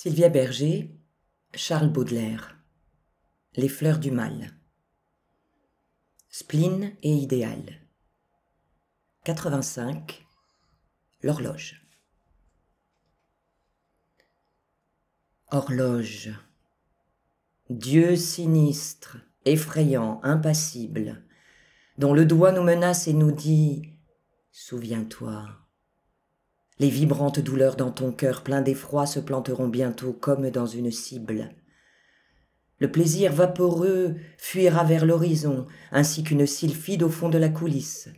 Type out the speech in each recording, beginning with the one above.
Sylvia Berger, Charles Baudelaire. Les fleurs du mal. Spleen et idéal. 85. L'horloge. Horloge. Dieu sinistre, effrayant, impassible, dont le doigt nous menace et nous dit Souviens-toi, les vibrantes douleurs dans ton cœur plein d'effroi se planteront bientôt comme dans une cible. Le plaisir vaporeux fuira vers l'horizon, ainsi qu'une sylphide au fond de la coulisse.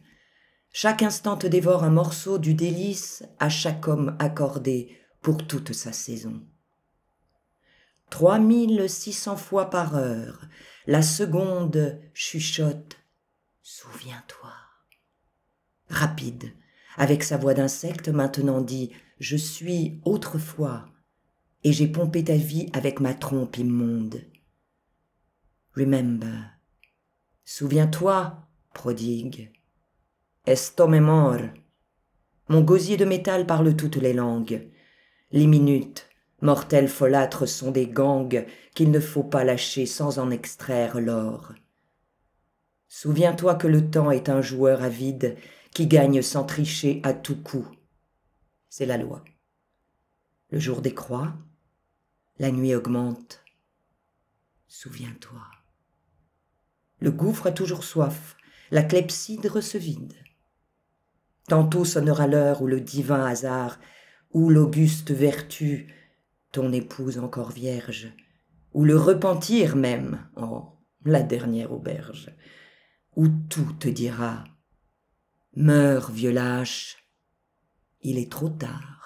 Chaque instant te dévore un morceau du délice à chaque homme accordé pour toute sa saison. Trois mille six cents fois par heure, la seconde chuchote Souviens-toi. Rapide, avec sa voix d'insecte maintenant dit ⁇ Je suis autrefois, et j'ai pompé ta vie avec ma trompe immonde. Remember, souviens-toi, prodigue. Estome Mon gosier de métal parle toutes les langues. Les minutes, mortels folâtres, sont des gangs qu'il ne faut pas lâcher sans en extraire l'or. Souviens-toi que le temps est un joueur avide qui gagne sans tricher à tout coup. C'est la loi. Le jour décroît, la nuit augmente. Souviens-toi. Le gouffre a toujours soif, la clepsydre se vide. Tantôt sonnera l'heure où le divin hasard, où l'auguste vertu, ton épouse encore vierge, ou le repentir même, oh, la dernière auberge, où tout te dira Meurs, vieux lâche. Il est trop tard.